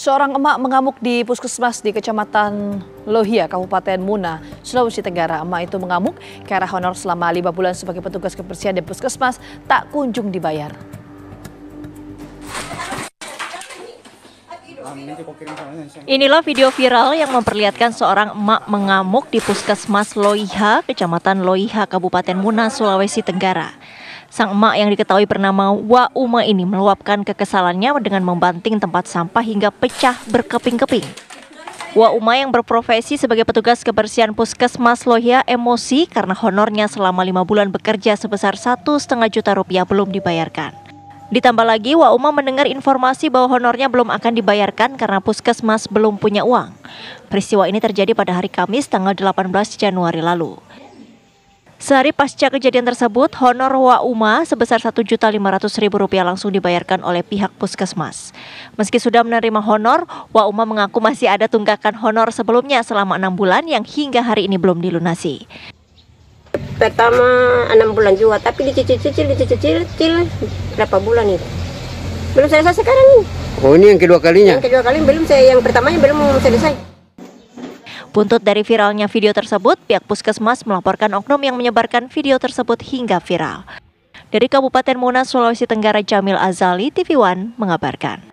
Seorang emak mengamuk di puskesmas di Kecamatan Lohia, Kabupaten Muna, Sulawesi Tenggara. Emak itu mengamuk karena honor selama lima bulan sebagai petugas kebersihan di puskesmas tak kunjung dibayar. Inilah video viral yang memperlihatkan seorang emak mengamuk di puskesmas Loiha, Kecamatan Loiha, Kabupaten Muna, Sulawesi Tenggara. Sang emak yang diketahui bernama Wa Uma ini meluapkan kekesalannya dengan membanting tempat sampah hingga pecah berkeping-keping. Wa Uma yang berprofesi sebagai petugas kebersihan puskesmas Lohia emosi karena honornya selama lima bulan bekerja sebesar satu setengah juta rupiah belum dibayarkan. Ditambah lagi, Wa Uma mendengar informasi bahwa honornya belum akan dibayarkan karena puskesmas belum punya uang. Peristiwa ini terjadi pada hari Kamis tanggal 18 Januari lalu. Sehari pasca kejadian tersebut, honor Wa Uma sebesar Rp1.500.000 langsung dibayarkan oleh pihak puskesmas. Meski sudah menerima honor, Wa Uma mengaku masih ada tunggakan honor sebelumnya selama enam bulan yang hingga hari ini belum dilunasi. Pertama enam bulan juga, tapi dicicil-cicil, dicicil-cicil berapa bulan itu? Belum selesai sekarang nih. Oh ini yang kedua kalinya? Yang kedua kali belum saya, yang pertamanya belum selesai. Buntut dari viralnya video tersebut, pihak puskesmas melaporkan oknum yang menyebarkan video tersebut hingga viral. Dari Kabupaten Muna, Sulawesi Tenggara, Jamil Azali, TV One mengabarkan.